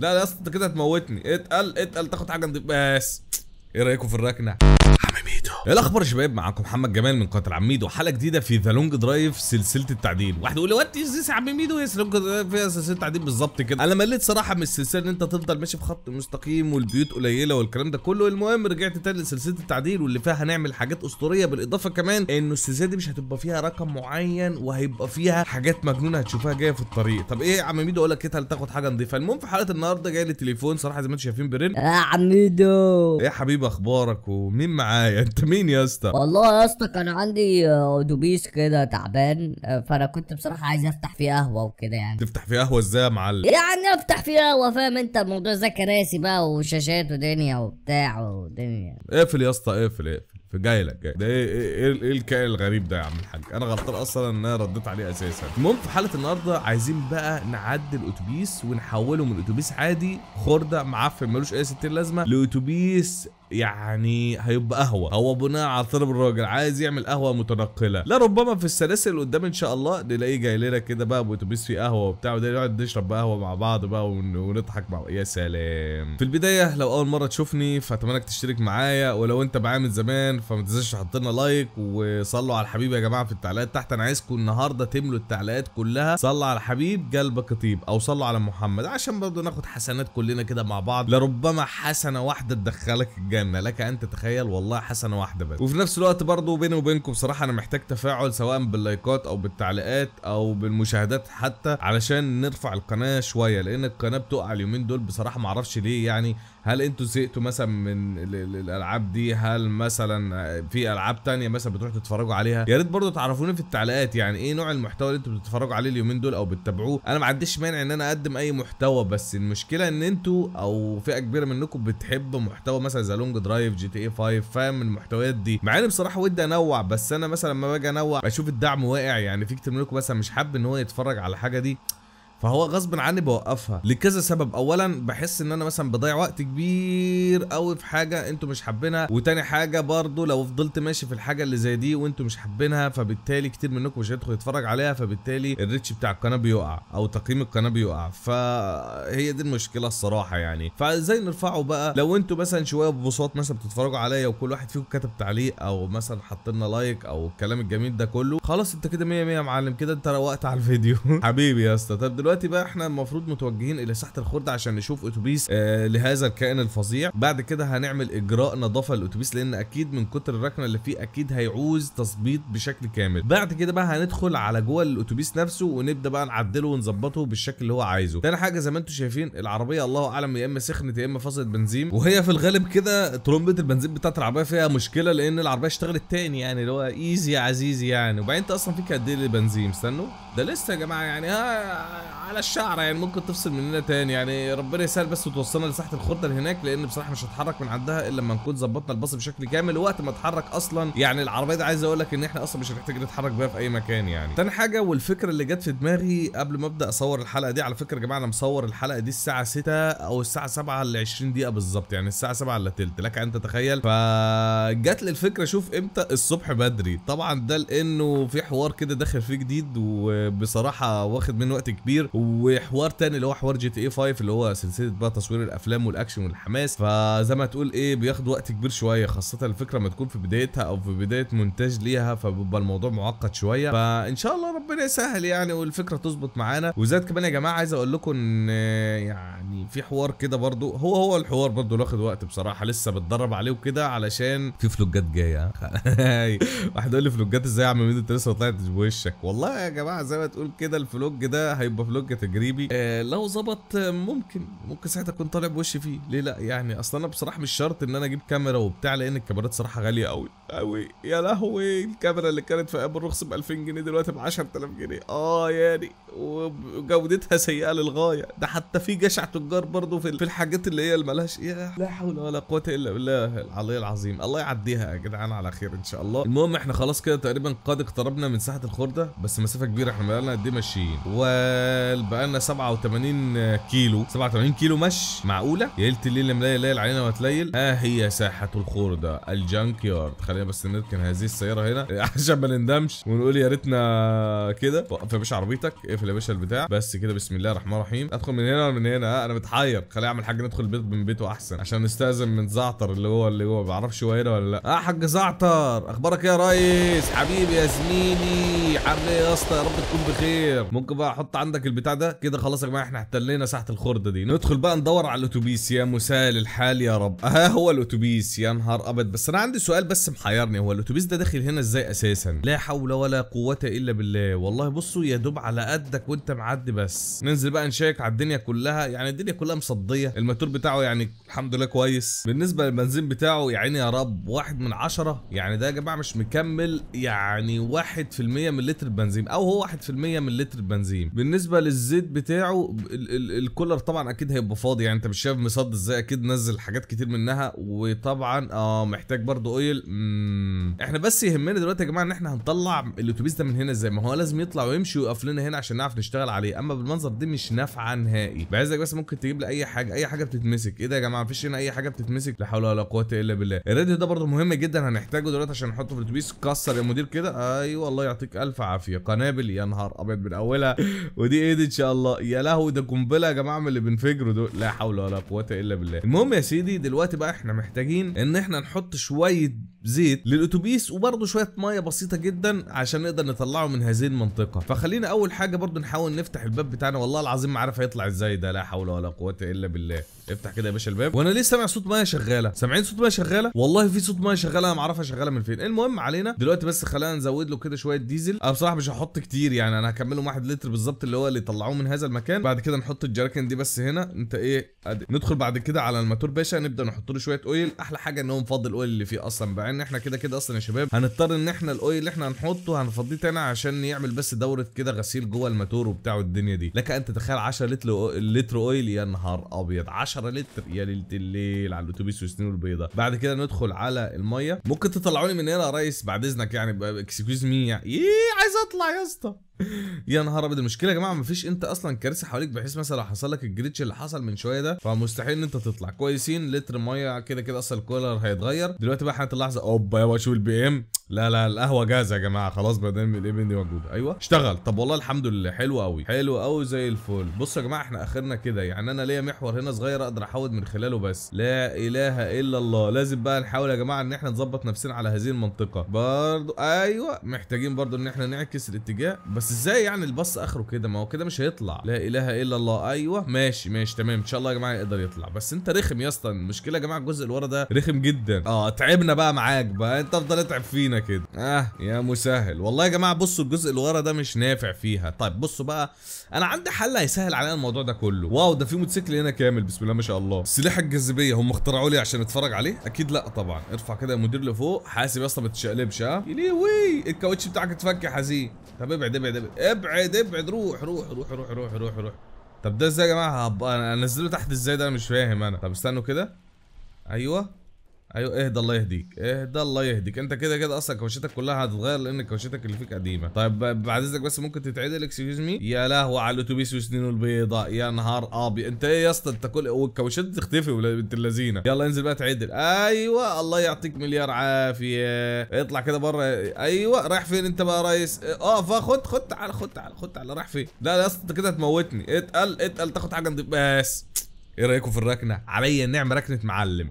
لا يا اسطى انت كده هتموتني اتقل اتقل تاخد حاجه نضيف بس ايه رايكم في الركنه حمامي إيه الاخبار يا شباب معاكم محمد جمال من قناه العميد وحلقه جديده في ذا لونج درايف سلسله التعديل واحد يقول لي وات از يا عم ميدو يا لونج درايف فيها سلسله تعديل بالظبط كده انا مليت صراحه من السلسله ان انت تفضل ماشي في خط مستقيم والبيوت قليله والكلام ده كله المهم رجعت تاني لسلسله التعديل واللي فيها هنعمل حاجات اسطوريه بالاضافه كمان انه السلسله دي مش هتبقى فيها رقم معين وهيبقى فيها حاجات مجنونه هتشوفها جايه في الطريق طب ايه يا عم ميدو اقول لك كده إيه، تاخد حاجه نضيفه المهم في حلقه النهارده جاي لي تليفون صراحه زي ما انتم شايفين برن يا عم ميدو ايه حبيبي اخبارك ومين معايا انت مين يا اسطى والله يا اسطى كان عندي اتوبيس كده تعبان فانا كنت بصراحه عايز افتح فيه قهوه وكده يعني تفتح فيه قهوه ازاي يا معلم يعني افتح فيه قهوه فاهم انت الموضوع زي كراسي بقى وشاشات ودنيا وبتاع ودنيا اقفل يا اسطى اقفل اقفل جاي لك جاي ده ايه،, ايه ايه ايه الكائن الغريب ده يا عم الحاج انا غلطان اصلا ان انا رديت عليه اساسا المهم في حاله النهارده عايزين بقى نعدي الاتوبيس ونحوله من اتوبيس عادي خرده معفن ملوش اي ستين لازمه لاتوبيس يعني هيبقى قهوه هو بناء على طلب الراجل عايز يعمل قهوه متنقله لا ربما في السلاسل اللي قدام ان شاء الله نلاقيه جاي لنا كده بقى باتوبيس فيه قهوه وبتاع وده نقعد نشرب قهوه مع بعض بقى ونضحك مع يا سلام في البدايه لو اول مره تشوفني فاتمنى انك تشترك معايا ولو انت معايا من زمان فما تنساش تحط لنا لايك وصلوا على الحبيب يا جماعه في التعليقات تحت انا عايزكم النهارده تملوا التعليقات كلها صلوا على الحبيب قلبك طيب او صلوا على محمد عشان برضه ناخد حسنات كلنا كده مع بعض لربما حسنه واحده تدخلك الجنه ما لك ان تتخيل والله حسنه واحده بس وفي نفس الوقت برضه بيني وبينكم بصراحه انا محتاج تفاعل سواء باللايكات او بالتعليقات او بالمشاهدات حتى علشان نرفع القناه شويه لان القناه بتقع اليومين دول بصراحه معرفش ليه يعني هل انتوا زهقتوا مثلا من الالعاب دي هل مثلا في العاب تانية مثلا بتروحوا تتفرجوا عليها يا ريت برضه تعرفوني في التعليقات يعني ايه نوع المحتوى اللي انتوا بتتفرجوا عليه اليومين دول او بتتابعوه انا ما عنديش مانع ان انا اقدم اي محتوى بس المشكله ان انتوا او فئه كبيره منكم بتحب محتوى مثلا زي لونج درايف جي تي اي 5 فاهم المحتويات دي مع ان بصراحه ودي انوع بس انا مثلا لما باجي انوع بشوف الدعم واقع يعني في كتير منكم مثلا مش حابب ان هو يتفرج على الحاجه دي فهو غصب عني بوقفها لكذا سبب اولا بحس ان انا مثلا بضيع وقت كبير قوي في حاجه انتوا مش حابينها وتاني حاجه برضو لو فضلت ماشي في الحاجه اللي زي دي وانتوا مش حابينها فبالتالي كتير منكم مش هيدخل يتفرج عليها فبالتالي الريتش بتاع القناه بيقع او تقييم القناه بيقع فهي دي المشكله الصراحه يعني فازاي نرفعه بقى لو انتوا مثلا شويه ببساط مثلا بتتفرجوا عليا وكل واحد فيكم كتب تعليق او مثلا حط لنا لايك او الكلام الجميل ده كله خلاص انت كده 100 100 يا معلم كده انت روقت على الفيديو حبيبي يا اسطى طب دلوقتي دلوقتي بقى احنا المفروض متوجهين الى ساحه الخرده عشان نشوف اتوبيس آه لهذا الكائن الفظيع بعد كده هنعمل اجراء نظافه للاتوبيس لان اكيد من كتر الركنه اللي فيه اكيد هيعوز تظبيط بشكل كامل بعد كده بقى هندخل على جوه الاتوبيس نفسه ونبدا بقى نعدله ونظبطه بالشكل اللي هو عايزه تاني حاجه زي ما انتم شايفين العربيه الله اعلم يا اما سخنت يا اما فصلت بنزين وهي في الغالب كده ترمبه البنزين بتاعت العربيه فيها مشكله لان العربيه اشتغلت تاني يعني اللي هو ايزي يا عزيزي يعني وبعدين انت اصلا فيك قد ايه بنزين استنوا ده لسه يا جماعه يعني ها آه، على الشعره يعني ممكن تفصل مننا تاني يعني ربنا يسهل بس وتوصلنا لساحه الخرده اللي هناك لان بصراحه مش هتحرك من عندها الا لما نكون ظبطنا الباص بشكل كامل وقت ما اتحرك اصلا يعني العربيه دي عايز اقول لك ان احنا اصلا مش هنحتاج نتحرك بيها في اي مكان يعني تاني حاجه والفكره اللي جت في دماغي قبل ما ابدا اصور الحلقه دي على فكره يا جماعه انا مصور الحلقه دي الساعه 6 او الساعه 7 ل 20 دقيقه بالظبط يعني الساعه 7 الا تلت لك ان تتخيل فجت لي الفكره شوف امتى الصبح بدري طبعا ده لانه في حوار كده داخل فيه جديد وبصراحه واخد من وقت كبير كتير وحوار تاني اللي هو حوار جي تي اي 5 اللي هو سلسله بقى تصوير الافلام والاكشن والحماس فزي ما تقول ايه بياخد وقت كبير شويه خاصه الفكره ما تكون في بدايتها او في بدايه مونتاج ليها فبيبقى الموضوع معقد شويه فان شاء الله ربنا يسهل يعني والفكره تظبط معانا وزاد كمان يا جماعه عايز اقول لكم ان يعني في حوار كده برضو هو هو الحوار برضو واخد وقت بصراحه لسه بتدرب عليه وكده علشان في فلوجات جايه واحد يقول لي فلوجات ازاي يا عم ميدو انت لسه طلعت بوشك والله يا جماعه زي ما تقول كده الفلوج ده هيبقى فلوج تجريبي آه لو ظبط آه، ممكن ممكن ساعتها اكون طالع بوشي فيه ليه لا يعني اصل انا بصراحه مش شرط ان انا اجيب كاميرا وبتاع لان الكاميرات صراحه غاليه قوي قوي يا لهوي الكاميرا اللي كانت في ايام الرخص ب 2000 جنيه دلوقتي ب 10000 جنيه اه يعني وجودتها سيئه للغايه ده حتى في جشع تجار برضه في الحاجات اللي هي اللي مالهاش يا لا حول ولا قوه الا بالله العلي العظيم الله يعديها يا جدعان على خير ان شاء الله المهم احنا خلاص كده تقريبا قد اقتربنا من ساحه الخرده بس مسافه كبيره احنا بقالنا قد ايه ماشيين و بقى بقالنا 87 كيلو 87 كيلو مش معقوله يا ليله الليل مليل ليل علينا وتليل ها هي ساحه الخردة الجانك يارد خلينا بس نركن هذه السياره هنا عشان ما نندمش ونقول يا ريتنا كده وقف يا باشا عربيتك اقفل يا باشا البتاع بس كده بسم الله الرحمن الرحيم ادخل من هنا ولا من هنا انا متحير خليني اعمل حاجه ندخل البيت من بيته احسن عشان نستاذن من زعتر اللي هو اللي هو ما بعرفش هو هنا ولا لا اه حاج زعتر اخبارك يا ريس حبيبي يا زميلي عامل ايه يا اسطى يا رب تكون بخير ممكن بقى احط عندك البتاع ده كده خلاص يا جماعه احنا احتلينا ساحه الخرده دي ندخل بقى ندور على الاتوبيس يا مسال الحال يا رب اها هو الاتوبيس يا نهار ابيض بس انا عندي سؤال بس محيرني هو الاتوبيس ده داخل هنا ازاي اساسا لا حول ولا قوه الا بالله والله بصوا يا دوب على قدك وانت معدي بس ننزل بقى نشيك على الدنيا كلها يعني الدنيا كلها مصديه الماتور بتاعه يعني الحمد لله كويس بالنسبه للبنزين بتاعه يا عيني يا رب واحد من عشرة يعني ده يا جماعه مش مكمل يعني 1% من لتر البنزين او هو 1% من لتر البنزين بالنسبه الزيت بتاعه الكولر طبعا اكيد هيبقى فاضي يعني انت مش شايف مصد ازاي اكيد نزل حاجات كتير منها وطبعا اه محتاج برضو اويل احنا بس يهمنا دلوقتي يا جماعه ان احنا هنطلع الاتوبيس ده من هنا ازاي ما هو لازم يطلع ويمشي ويقف لنا هنا عشان نعرف نشتغل عليه اما بالمنظر دي مش نافعه نهائي بعزك بس ممكن تجيب لي اي حاجه اي حاجه بتتمسك ايه ده يا جماعه مفيش هنا اي حاجه بتتمسك لا حول ولا قوه الا بالله الراديو ده برضو مهم جدا هنحتاجه دلوقتي عشان نحطه في الاتوبيس كسر يا مدير كده ايوه الله يعطيك الف عافيه قنابل يا نهار ابيض من اولها ودي ايه كده ان شاء الله يا لهوي ده قنبله يا جماعه من اللي بنفجره دول لا حول ولا قوه الا بالله المهم يا سيدي دلوقتي بقى احنا محتاجين ان احنا نحط شويه زيت للاتوبيس وبرده شويه ميه بسيطه جدا عشان نقدر نطلعه من هذه المنطقه فخلينا اول حاجه برده نحاول نفتح الباب بتاعنا والله العظيم ما عارف هيطلع ازاي ده لا حول ولا قوه الا بالله افتح كده يا باشا الباب وانا ليه سامع صوت ميه شغاله سامعين صوت ميه شغاله والله في صوت ميه شغاله انا ما اعرفها شغاله من فين المهم علينا دلوقتي بس خلينا نزود له كده شويه ديزل انا بصراحه مش هحط كتير يعني انا هكمله واحد لتر بالظبط اللي هو يطلعوه من هذا المكان بعد كده نحط الجراكن دي بس هنا انت ايه ادي ندخل بعد كده على الماتور باشا نبدا نحط له شويه اويل احلى حاجه ان هو مفضي الاويل اللي فيه اصلا بقى ان يعني احنا كده كده اصلا يا شباب هنضطر ان احنا الاويل اللي احنا هنحطه هنفضيه تاني عشان يعمل بس دوره كده غسيل جوه الماتور وبتاع والدنيا دي لك انت تخيل 10 لتر لتر اويل يا نهار ابيض 10 لتر يا ليله الليل على الاتوبيس والسنين البيضاء بعد كده ندخل على الميه ممكن تطلعوني من هنا يا ريس بعد اذنك يعني اكسكيوز مي يعني ايه عايز اطلع يا اسطى يا نهار ابيض المشكله يا جماعه مفيش انت اصلا كارثه حواليك بحيث مثلا لو حصل لك الجريتش اللي حصل من شويه ده فمستحيل ان انت تطلع كويسين لتر ميه كده كده اصلا الكولر هيتغير دلوقتي بقى حاله اللحظه اوبا يابا شوف البي ام لا لا القهوه جاهزه يا جماعه خلاص ما دام الايفنت دي موجوده ايوه اشتغل طب والله الحمد لله حلو قوي حلو قوي زي الفل بصوا يا جماعه احنا اخرنا كده يعني انا ليا محور هنا صغير اقدر احود من خلاله بس لا اله الا الله لازم بقى نحاول يا جماعه ان احنا نظبط نفسنا على هذه المنطقه برضو ايوه محتاجين برضو ان احنا نعكس الاتجاه بس ازاي يعني الباص اخره كده ما هو كده مش هيطلع لا اله الا الله ايوه ماشي ماشي تمام ان شاء الله يا جماعه يقدر يطلع بس انت رخم يا اسطى المشكله يا جماعه الجزء اللي ورا ده رخم جدا اه تعبنا بقى معاك بقى انت افضل اتعب فينا كده اه يا مسهل والله يا جماعه بصوا الجزء اللي ورا ده مش نافع فيها طيب بصوا بقى انا عندي حل هيسهل علينا الموضوع ده كله واو ده في موتوسيكل هنا كامل بسم الله ما شاء الله سلاح الجاذبيه هم اخترعوه لي عشان اتفرج عليه اكيد لا طبعا ارفع كده يا مدير لفوق حاسب يا اسطى ما تتشقلبش ها وي الكاوتش بتاعك اتفك يا حزين طب ابعد ابعد ابعد ابعد ابعد روح روح روح روح روح روح, روح. طب ده ازاي يا جماعه هبقى انزله تحت ازاي ده انا مش فاهم انا طب استنوا كده ايوه ايوه اهدى الله يهديك اهدى الله يهديك انت كده كده اصلا كوشتك كلها هتتغير لان كوشتك اللي فيك قديمه طيب بعد اذنك بس ممكن تتعدل اكسكيوز مي يا لهوي على الاتوبيس وسنينه البيضاء يا نهار ابيض انت ايه يا اسطى انت كل والكوشات تختفي بنت اللذينه يلا انزل بقى تعدل ايوه الله يعطيك مليار عافيه اطلع كده بره ايوه رايح فين انت بقى يا ريس اه فخد خد تعال خد تعال خد تعال رايح فين لا يا اسطى انت كده هتموتني اتقل اتقل تاخد حاجه نضيف بس ايه رايكم في الركنه عليا النعمه ركنه معلم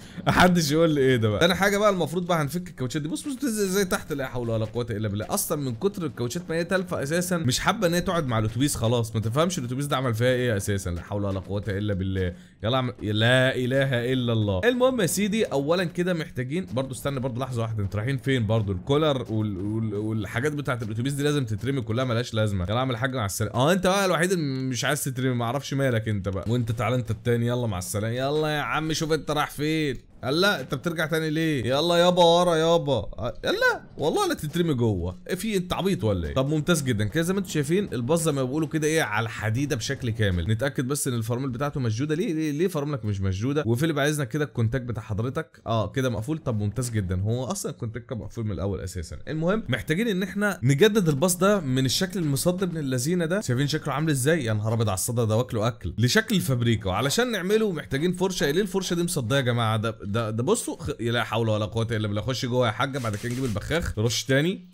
محدش يقول لي ايه ده بقى انا حاجه بقى المفروض بقى هنفك الكاوتشات دي بص بص بتنزل ازاي تحت لا حول ولا قوه الا بالله اصلا من كتر الكاوتشات ما هي تالفه اساسا مش حابه ان هي تقعد مع الاتوبيس خلاص ما تفهمش الاتوبيس ده عمل فيها ايه اساسا لا حول ولا قوه الا بالله يلا عم... لا اله الا الله المهم يا سيدي اولا كده محتاجين برضو استنى برضو لحظه واحده انتوا رايحين فين برضو الكولر وال... وال... والحاجات بتاعه الاتوبيس دي لازم تترمي كلها ملهاش لازمه يلا اعمل حاجه مع السلامه اه انت بقى الوحيد اللي مش عايز تترمي ما اعرفش مالك انت بقى وانت تعالى انت التاني يلا مع السلامه يلا يا عم شوف انت رايح فين did. هلا انت بترجع تاني ليه؟ يلا يابا ورا يابا يلا والله لا تترمي جوه، إيه في انت عبيط ولا ايه؟ طب ممتاز جدا كده زي ما انتم شايفين الباص زي ما بيقولوا كده ايه على الحديده بشكل كامل، نتاكد بس ان الفرامل بتاعته مشدوده ليه ليه ليه فراملك مش وفي وفيليب عايزنا كده الكونتاك بتاع حضرتك اه كده مقفول طب ممتاز جدا هو اصلا الكونتاك كان مقفول من الاول اساسا، المهم محتاجين ان احنا نجدد الباص ده من الشكل المصدى من اللذينه ده، شايفين شكله عامل ازاي؟ يا نهار ابيض على الصدى ده واكله اكل، لشكل الفابريكا وعلشان نعمله محتاجين فرشه، ليه الفرشه دي مصديه يا جماعه ده ده ده بصوا لا حول ولا قوه الا بالله خش جوه يا حاجه بعد كده نجيب البخاخ رش تاني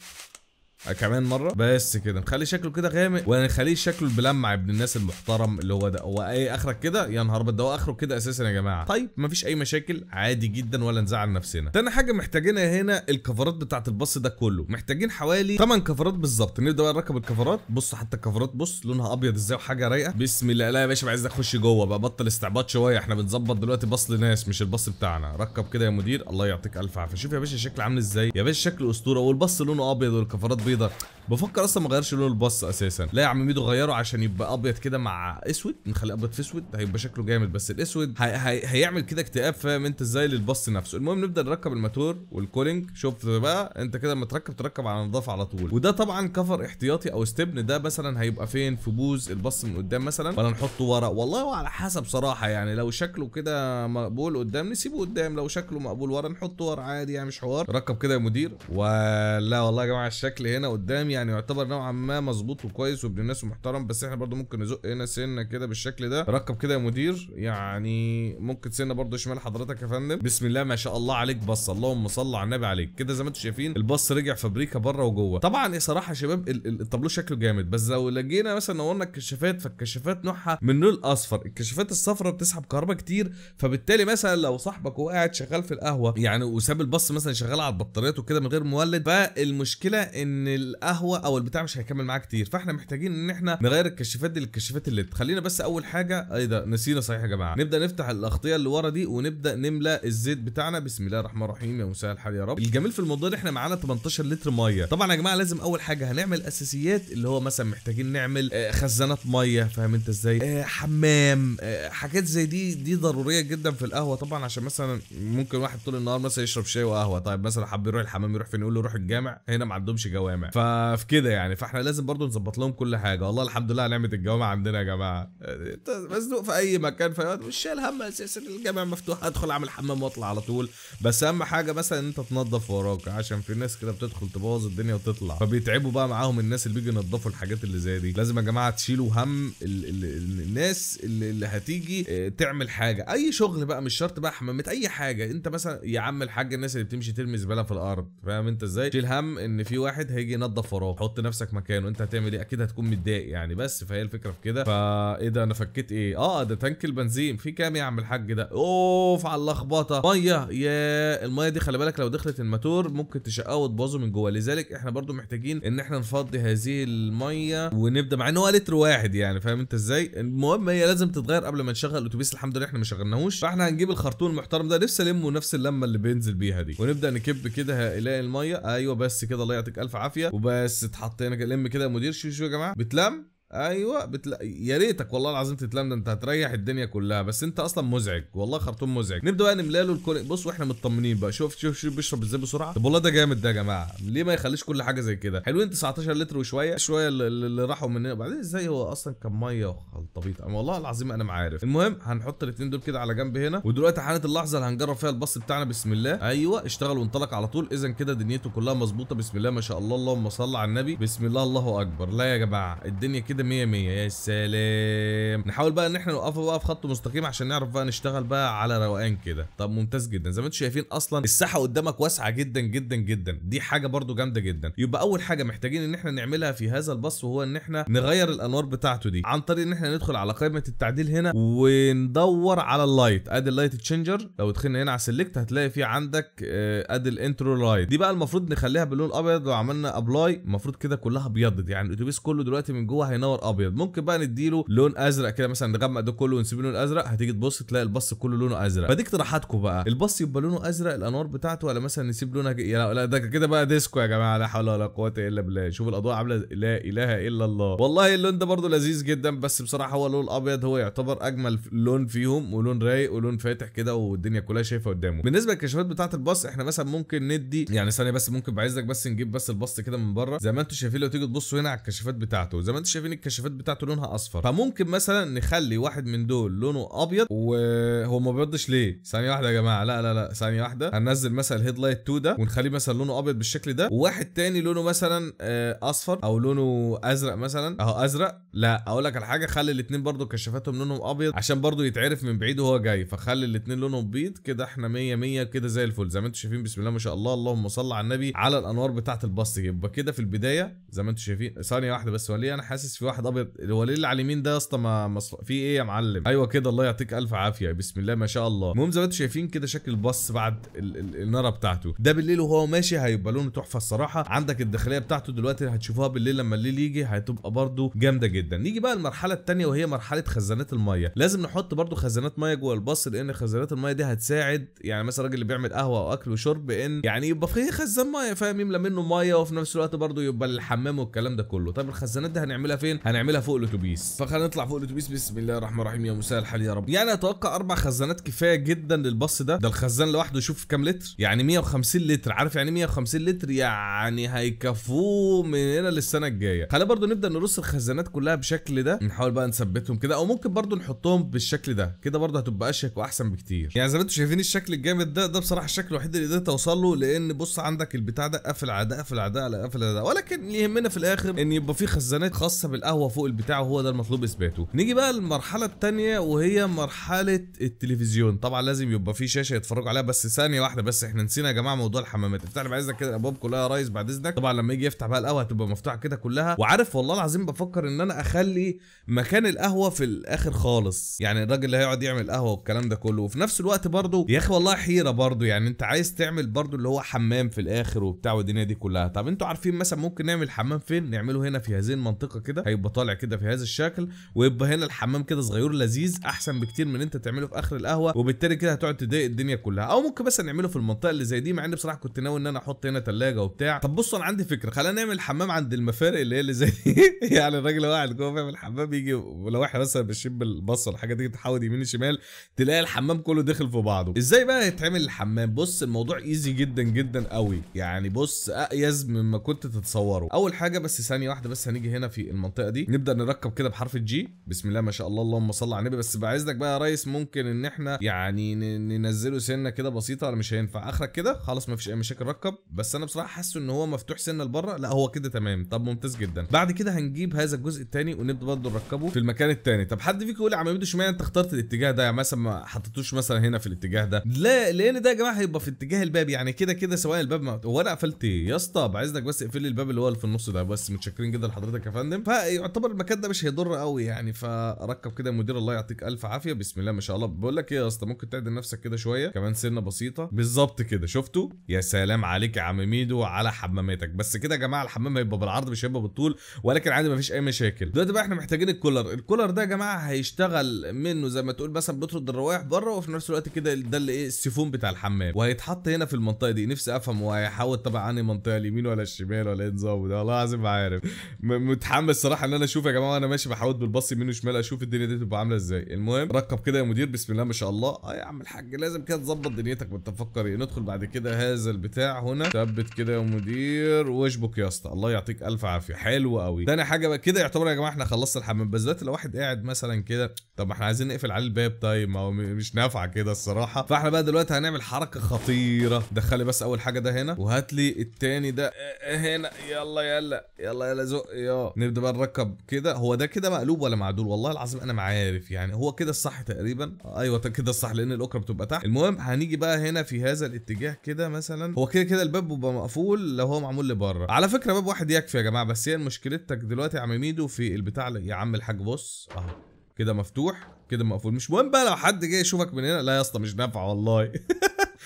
كمان مره بس كده نخلي شكله كده غامق ونخليه شكله بلمع ابن الناس المحترم اللي هو ده هو اي اخرك كده يا نهار ابيض ده هو اخره كده اساسا يا جماعه طيب مفيش اي مشاكل عادي جدا ولا نزعل نفسنا تاني حاجه محتاجينها هنا الكفرات بتاعه الباص ده كله محتاجين حوالي 8 كفرات بالظبط نبدا بقى نركب الكفرات بص حتى الكفرات بص لونها ابيض ازاي وحاجه رايقه بسم الله لا يا باشا عايز اخش جوه بقى بطل استعباط شويه احنا بنظبط دلوقتي باص لناس مش الباص بتاعنا ركب كده يا مدير الله يعطيك الف عافيه شوف يا باشا شكله عامل ازاي يا باشا شكله اسطوره والباص لونه ابيض والكفرات بيض بيضه بفكر اصلا ما اغيرش لون الباص اساسا لا يا عم ميدو غيره عشان يبقى ابيض كده مع اسود نخليه ابيض في اسود هيبقى شكله جامد بس الاسود هي... هي... هيعمل كده اكتئاب فاهم انت ازاي للباص نفسه المهم نبدا نركب الماتور والكولينج شوف بقى انت كده لما تركب تركب على نظافه على طول وده طبعا كفر احتياطي او ستبن ده مثلا هيبقى فين في بوز الباص من قدام مثلا ولا نحطه ورا والله على حسب صراحه يعني لو شكله كده مقبول قدام نسيبه قدام لو شكله مقبول ورا نحطه ورا عادي يعني مش حوار ركب كده يا مدير ولا والله يا جماعه الشكل هنا قدام يعني يعتبر نوعا ما مظبوط وكويس وابن الناس ومحترم بس احنا برضو ممكن نزق هنا سنه كده بالشكل ده ركب كده يا مدير يعني ممكن سنه برضو شمال حضرتك يا فندم بسم الله ما شاء الله عليك بص اللهم صل على النبي عليك كده زي ما انتم شايفين البص رجع فابريكا بره وجوه طبعا صراحه يا شباب الطابلو شكله جامد بس لو لقينا مثلا نورنا الكشافات فالكشافات نوعها من لون اصفر الكشافات الصفراء بتسحب كهرباء كتير فبالتالي مثلا لو صاحبك وقاعد شغال في القهوه يعني وساب البص مثلا شغال على البطاريات وكده من غير مولد فالمشكله ان ان القهوه او البتاع مش هيكمل معاه كتير فاحنا محتاجين ان احنا نغير الكشافات دي للكشافات اللي خلينا بس اول حاجه ايه ده نسينا صحيح يا جماعه نبدا نفتح الاغطيه اللي ورا دي ونبدا نملى الزيت بتاعنا بسم الله الرحمن الرحيم يا مساء الحال يا رب الجميل في الموضوع ان احنا معانا 18 لتر ميه طبعا يا جماعه لازم اول حاجه هنعمل اساسيات اللي هو مثلا محتاجين نعمل آه، خزانات ميه فاهم انت ازاي آه، حمام آه، حاجات زي دي دي ضروريه جدا في القهوه طبعا عشان مثلا ممكن واحد طول النهار مثلا يشرب شاي وقهوه طيب مثلا حب يروح الحمام يروح فين يقول له روح الجامع هنا ما عندهمش جوامع جامع ففي كده يعني فاحنا لازم برضو نظبط لهم كل حاجه والله الحمد لله نعمه الجوامع عندنا يا جماعه انت مزنوق في اي مكان في مش شايل هم اساسا الجامع مفتوح ادخل اعمل حمام واطلع على طول بس اهم حاجه مثلا ان انت تنظف وراك عشان في ناس كده بتدخل تبوظ الدنيا وتطلع فبيتعبوا بقى معاهم الناس اللي بيجوا ينظفوا الحاجات اللي زي دي لازم يا جماعه تشيلوا هم ال ال ال الناس اللي, اللي هتيجي آه، تعمل حاجه اي شغل بقى مش شرط بقى حمامات اي حاجه انت مثلا يا عم الحاج الناس اللي بتمشي ترمي زباله في الارض فاهم انت ازاي شيل هم ان في واحد هيجي يجي ينظف وراك حط نفسك مكانه انت هتعمل ايه اكيد هتكون متضايق يعني بس فهي الفكره في كده فايه ده انا فكيت ايه اه ده تانك البنزين في كام يا عم الحاج ده اوف على اللخبطه ميه يا الميه دي خلي بالك لو دخلت الماتور ممكن تشقاه وتبوظه من جوه لذلك احنا برضو محتاجين ان احنا نفضي هذه الميه ونبدا مع ان هو لتر واحد يعني فاهم انت ازاي المهم هي لازم تتغير قبل ما نشغل الاتوبيس الحمد لله احنا ما شغلناهوش فاحنا هنجيب الخرطوم المحترم ده لسه لمه نفس اللمه اللي بينزل بيها دي ونبدا نكب كده هائلاء الميه ايوه بس كده الله يعطيك الف عافيه بالعافيه وبس اتحطينا لم كده مدير شو شو يا جماعه بتلم ايوه بتلا... يا ريتك والله العظيم تتلم ده انت هتريح الدنيا كلها بس انت اصلا مزعج والله خرطوم مزعج نبدا بقى نملى له الكل بص واحنا مطمنين بقى شوف شوف شوف بيشرب ازاي بسرعه طب والله ده جامد ده يا جماعه ليه ما يخليش كل حاجه زي كده حلوين 19 لتر وشويه شويه اللي راحوا مننا وبعدين ازاي هو اصلا كان ميه وخلطبيط والله العظيم انا ما عارف المهم هنحط الاثنين دول كده على جنب هنا ودلوقتي حانت اللحظه اللي هنجرب فيها الباص بتاعنا بسم الله ايوه اشتغل وانطلق على طول اذا كده دنيته كلها مظبوطه بسم الله ما شاء الله اللهم صل على النبي بسم الله الله اكبر لا يا جماعه الدنيا كده كده 100 100 يا سلام نحاول بقى ان احنا نوقفه بقى في خط مستقيم عشان نعرف بقى نشتغل بقى على روقان كده طب ممتاز جدا زي ما انتم شايفين اصلا الساحه قدامك واسعه جدا جدا جدا دي حاجه برده جامده جدا يبقى اول حاجه محتاجين ان احنا نعملها في هذا الباص وهو ان احنا نغير الانوار بتاعته دي عن طريق ان احنا ندخل على قائمه التعديل هنا وندور على اللايت ادي اللايت تشينجر لو دخلنا هنا على سيلكت هتلاقي في عندك آه، ادي الانترو لايت دي بقى المفروض نخليها باللون الابيض وعملنا ابلاي المفروض كده كلها ابيضت يعني الاتوبيس كله دلوقتي من جوه هينور منور ابيض ممكن بقى نديله لون ازرق كده مثلا نغمق ده كله ونسيب لونه الازرق هتيجي تبص تلاقي البص كله لونه ازرق فدي اقتراحاتكم بقى البص يبقى لونه ازرق الانوار بتاعته ولا مثلا نسيب لونها ج... لا, لا ده كده بقى ديسكو يا جماعه لا حول ولا قوه الا بالله شوف الاضواء عامله لا اله الا الله والله اللون ده برده لذيذ جدا بس بصراحه هو اللون الابيض هو يعتبر اجمل لون فيهم ولون رايق ولون فاتح كده والدنيا كلها شايفه قدامه بالنسبه للكشافات بتاعه البص احنا مثلا ممكن ندي يعني ثانيه بس ممكن بعزك بس نجيب بس البص كده من بره زي ما انتم شايفين لو تيجي تبصوا هنا على الكشافات بتاعته زي ما انتم شايفين الكشافات بتاعته لونها اصفر فممكن مثلا نخلي واحد من دول لونه ابيض وهو ما بيضش ليه ثانيه واحده يا جماعه لا لا لا ثانيه واحده هننزل مثلا الهيد لايت 2 ده ونخليه مثلا لونه ابيض بالشكل ده وواحد تاني لونه مثلا آه، اصفر او لونه ازرق مثلا اهو ازرق لا اقول لك على حاجه خلي الاثنين برضو كشافاتهم لونهم ابيض عشان برضو يتعرف من بعيد وهو جاي فخلي الاثنين لونهم بيض كده احنا 100 100 كده زي الفل زي ما انتم شايفين بسم الله ما شاء الله اللهم صل على النبي على الانوار بتاعه الباص يبقى كده في البدايه زي ما انتم شايفين ثانيه واحده بس وليه انا حاسس في واحد ابيض هو ليه اللي على اليمين ده يا اسطى ما مصر... في ايه يا معلم ايوه كده الله يعطيك الف عافيه بسم الله ما شاء الله المهم زي ما انتم شايفين كده شكل الباص بعد ال... ال... الناره بتاعته ده بالليل وهو ماشي هيبقى لونه تحفه الصراحه عندك الداخليه بتاعته دلوقتي هتشوفوها بالليل لما الليل يجي هتبقى برده جامده جدا نيجي بقى المرحله الثانيه وهي مرحله خزانات الميه لازم نحط برده خزانات ميه جوه الباص لان خزانات الميه دي هتساعد يعني مثلا الراجل اللي بيعمل قهوه او اكل وشرب ان يعني يبقى في خزان ميه فاهم يملى منه ميه وفي نفس الوقت برده يبقى الحمام والكلام ده كله طب الخزانات دي هنعملها فين بعدين هنعملها فوق الاتوبيس فخلينا نطلع فوق الاتوبيس بسم الله الرحمن الرحيم يا مساء الحال يا رب يعني اتوقع اربع خزانات كفايه جدا للباص ده ده الخزان لوحده شوف كام لتر يعني 150 لتر عارف يعني 150 إيه لتر يعني هيكفوه من هنا للسنه الجايه خلينا برضو نبدا نرص الخزانات كلها بالشكل ده نحاول بقى نثبتهم كده او ممكن برضو نحطهم بالشكل ده كده برضو هتبقى اشيك واحسن بكتير يعني زي ما انتم شايفين الشكل الجامد ده ده بصراحه الشكل الوحيد اللي قدرت اوصل له لان بص عندك البتاع ده قافل على ده قافل على ده قافل على ده ولكن اللي يهمنا في الاخر ان يبقى في خزانات خاصه بال القهوه فوق البتاع وهو ده المطلوب اثباته نيجي بقى للمرحله الثانيه وهي مرحله التلفزيون طبعا لازم يبقى في شاشه يتفرجوا عليها بس ثانيه واحده بس احنا نسينا يا جماعه موضوع الحمامات افتح لي بعد اذنك كده الابواب كلها يا ريس بعد اذنك طبعا لما يجي يفتح بقى القهوه هتبقى مفتوحه كده كلها وعارف والله العظيم بفكر ان انا اخلي مكان القهوه في الاخر خالص يعني الراجل اللي هيقعد يعمل قهوه والكلام ده كله وفي نفس الوقت برضه يا اخي والله حيره برضه يعني انت عايز تعمل برضه اللي هو حمام في الاخر وبتاع والدنيا دي كلها طب انتوا عارفين مثلا ممكن نعمل حمام فين نعمله هنا في هذه المنطقه كده هيبقى طالع كده في هذا الشكل ويبقى هنا الحمام كده صغير لذيذ احسن بكتير من انت تعمله في اخر القهوه وبالتالي كده هتقعد تضايق الدنيا كلها او ممكن بس نعمله في المنطقه اللي زي دي مع ان بصراحه كنت ناوي ان انا احط هنا ثلاجه وبتاع طب بصوا انا عندي فكره خلينا نعمل حمام عند المفارق اللي هي اللي زي يعني الراجل واحد قاعد جوه فاهم الحمام يجي ولو احنا مثلا بنشم البصه الحاجه دي تحاول يمين شمال تلاقي الحمام كله داخل في بعضه ازاي بقى يتعمل الحمام بص الموضوع ايزي جدا جدا قوي يعني بص اقيز مما كنت تتصوره اول حاجه بس ثانيه واحده بس هنيجي هنا في المنطقه الطريقه دي نبدا نركب كده بحرف الجي بسم الله ما شاء الله اللهم صل على النبي بس بعزك بقى يا ريس ممكن ان احنا يعني ننزله سنه كده بسيطه مش هينفع اخرك كده خلاص مفيش اي مشاكل ركب بس انا بصراحه حاسه ان هو مفتوح سنه لبره لا هو كده تمام طب ممتاز جدا بعد كده هنجيب هذا الجزء الثاني ونبدا برضه نركبه في المكان الثاني طب حد فيكم يقول يا عم ميدو اشمعنى انت اخترت الاتجاه ده يعني مثلا ما حطيتوش مثلا هنا في الاتجاه ده لا لان ده يا جماعه هيبقى في اتجاه الباب يعني كده كده سواء الباب ما هو انا قفلت ايه يا اسطى بعزك بس اقفل لي الباب اللي هو في النص ده بس متشكرين جدا لحضرتك يا فندم يعتبر المكان ده مش هيضر قوي يعني فركب كده مدير الله يعطيك الف عافيه بسم الله ما شاء الله بقول لك ايه يا اسطى ممكن تعدل نفسك كده شويه كمان سنه بسيطه بالظبط كده شفتوا يا سلام عليك يا عم ميدو على حماماتك بس كده يا جماعه الحمام هيبقى بالعرض مش هيبقى بالطول ولكن عادي مفيش اي مشاكل دلوقتي بقى احنا محتاجين الكولر الكولر ده يا جماعه هيشتغل منه زي ما تقول مثلا بيطرد الروائح بره وفي نفس الوقت كده ده اللي ايه السيفون بتاع الحمام وهيتحط هنا في المنطقه دي نفسي افهم هو هيحول طبعا عن المنطقه اليمين ولا الشمال ولا ايه نظامه ده والله العظيم عارف متحمس صراحه الصراحه ان انا اشوف يا جماعه انا ماشي بحاول بالباص يمين وشمال اشوف الدنيا دي تبقى عامله ازاي المهم ركب كده يا مدير بسم الله ما شاء الله اه يا عم الحاج لازم كده تظبط دنيتك وانت مفكر ايه ندخل بعد كده هذا البتاع هنا ثبت كده يا مدير واشبك يا اسطى الله يعطيك الف عافيه حلو قوي تاني حاجه بقى كده يعتبر يا جماعه احنا خلصنا الحمام بس دلوقتي لو واحد قاعد مثلا كده طب ما احنا عايزين نقفل عليه الباب طيب ما هو مش نافعه كده الصراحه فاحنا بقى دلوقتي هنعمل حركه خطيره دخلي بس اول حاجه ده هنا وهات لي الثاني ده آه، آه، هنا يلا يلا يلا يلا زق يا نبدا بقى مركب كده هو ده كده مقلوب ولا معدول والله العظيم انا ما عارف يعني هو كده الصح تقريبا ايوه كده الصح لان الاكره بتبقى تحت المهم هنيجي بقى هنا في هذا الاتجاه كده مثلا هو كده كده الباب بيبقى مقفول لو هو معمول لبره على فكره باب واحد يكفي يا جماعه بس هي مشكلتك دلوقتي يا عم ميدو في البتاع يا عم الحاج بص اهو كده مفتوح كده مقفول مش مهم بقى لو حد جه يشوفك من هنا لا يا اسطى مش نافعه والله